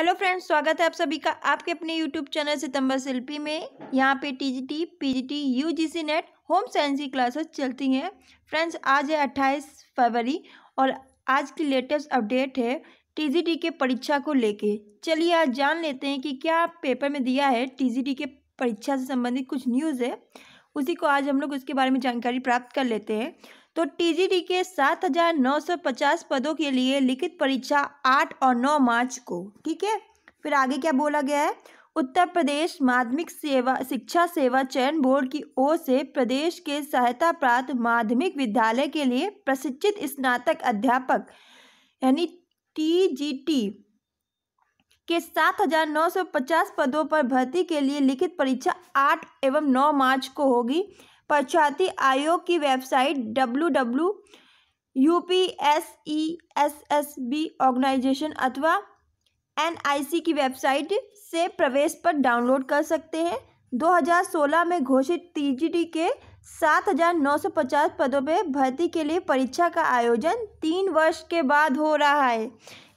hello friends स्वागत है आप सभी का आपके अपने यूट्यूब चैनल सितंबर शिल्पी में यहाँ पे TGT PGT UGC net home science की क्लासेस चलती हैं फ्रेंड्स आज है 28 फरवरी और आज की लेटेस्ट अपडेट है टीजीटी के परीक्षा को लेके चलिए आज जान लेते हैं कि क्या पेपर में दिया है टीजीटी के परीक्षा से संबंधित कुछ न्यूज़ है उसी को आज हम लोग उसके बारे में जानकारी प्राप्त कर लेते हैं तो टीजीडी के 7,950 पदों के लिए लिखित परीक्षा 8 और 9 मार्च को ठीक है फिर आगे क्या बोला गया है उत्तर प्रदेश माध्यमिक सेवा शिक्षा सेवा चयन बोर्ड की ओर से प्रदेश के सहायता प्राप्त माध्यमिक विद्यालय के लिए प्रशिक्षित स्नातक अध्यापक यानी टीजीटी के 7,950 पदों पर भर्ती के लिए लिखित परीक्षा 8 एवं 9 मार्च को होगी परीक्षार्थी आयोग की website W W U P S E S S B organisation अथवा एन आई सी की वेबसाइट से प्रवेश पर डाउनलोड कर सकते हैं 2016 में घोषित टीजीटी के 7,950 पदों पर भर्ती के लिए परीक्षा का आयोजन तीन वर्ष के बाद हो रहा है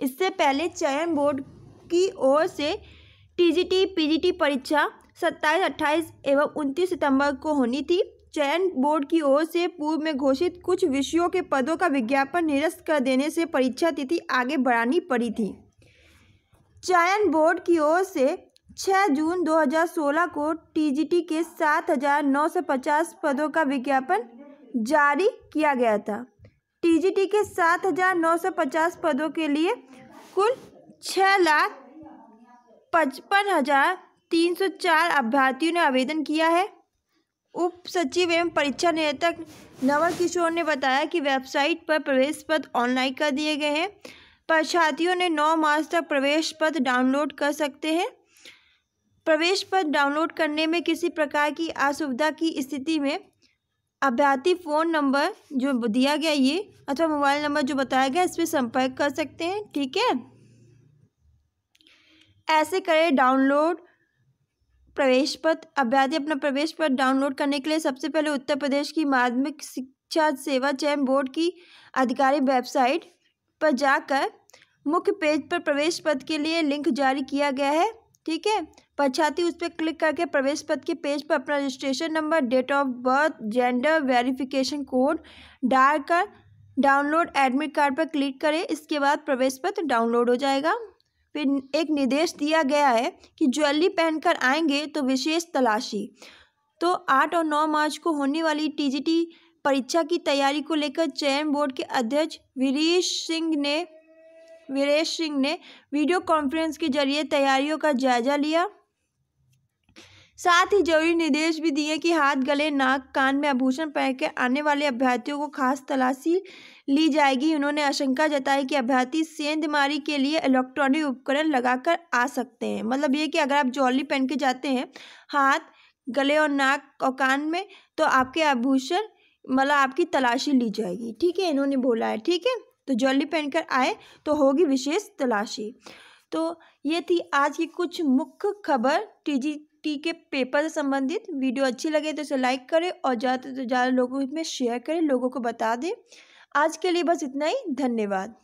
इससे पहले चयन बोर्ड की ओर से टीजीटी पीजीटी परीक्षा 27, 28 एवं 29 सितंबर को होनी थी चयन बोर्ड की ओर से पूर्व में घोषित कुछ विषयों के पदों का विज्ञापन निरस्त कर देने से परीक्षा तिथि आगे बढ़ानी पड़ी थी चयन बोर्ड की ओर से 6 जून 2016 को टीजीटी के 7,950 पदों का विज्ञापन जारी किया गया था टीजीटी के 7,950 पदों के लिए कुल छः लाख पचपन हज़ार तीन सौ चार अभ्यर्थियों ने आवेदन किया है उप सचिव एवं परीक्षा नियंत्रक नवल किशोर ने बताया कि वेबसाइट पर प्रवेश पत्र ऑनलाइन कर दिए गए हैं परीक्षार्थियों ने नौ मार्च तक प्रवेश पत्र डाउनलोड कर सकते हैं प्रवेश पत्र डाउनलोड करने में किसी प्रकार की असुविधा की स्थिति में अभ्यर्थी फ़ोन नंबर जो दिया गया ये अथवा मोबाइल नंबर जो बताया गया इस पर संपर्क कर सकते हैं ठीक है ऐसे करें डाउनलोड प्रवेश पत्र अभ्यर्थी अपना प्रवेश पत्र डाउनलोड करने के लिए सबसे पहले उत्तर प्रदेश की माध्यमिक शिक्षा सेवा चयन बोर्ड की आधिकारिक वेबसाइट पर जाकर मुख्य पेज पर प्रवेश पत्र के लिए लिंक जारी किया गया है ठीक है पश्चाती उस पर क्लिक करके प्रवेश पत्र के पेज पर अपना registration number date of birth gender verification code डालकर डाउनलोड एडमिट कार्ड पर क्लिक करें इसके बाद प्रवेश पत्र डाउनलोड हो जाएगा फिर एक निर्देश दिया गया है कि ज्वेलरी पहनकर आएंगे तो विशेष तलाशी तो आठ और नौ मार्च को होने वाली टीजीटी परीक्षा की तैयारी को लेकर चयन बोर्ड के अध्यक्ष वीरेश सिंह ने वीरेश सिंह ने वीडियो कॉन्फ्रेंस के जरिए तैयारियों का जायजा लिया साथ ही जरूरी निर्देश भी दिए कि हाथ गले नाक कान में आभूषण पहन के आने वाले अभ्यर्थियों को खास तलाशी ली जाएगी उन्होंने आशंका जताई कि अभ्यर्थी सेंधमारी के लिए इलेक्ट्रॉनिक उपकरण लगाकर आ सकते हैं मतलब ये कि अगर आप जॉली पहन के जाते हैं हाथ गले और नाक और कान में तो आपके आभूषण मतलब आपकी तलाशी ली जाएगी ठीक है इन्होंने बोला है ठीक है तो जॉली पहनकर आए तो होगी विशेष तलाशी तो ये थी आज की कुछ मुख्य खबर टीजी टी के पेपर से संबंधित वीडियो अच्छी लगे तो इसे लाइक करें और ज़्यादा से ज़्यादा लोगों में शेयर करें लोगों को बता दें आज के लिए बस इतना ही धन्यवाद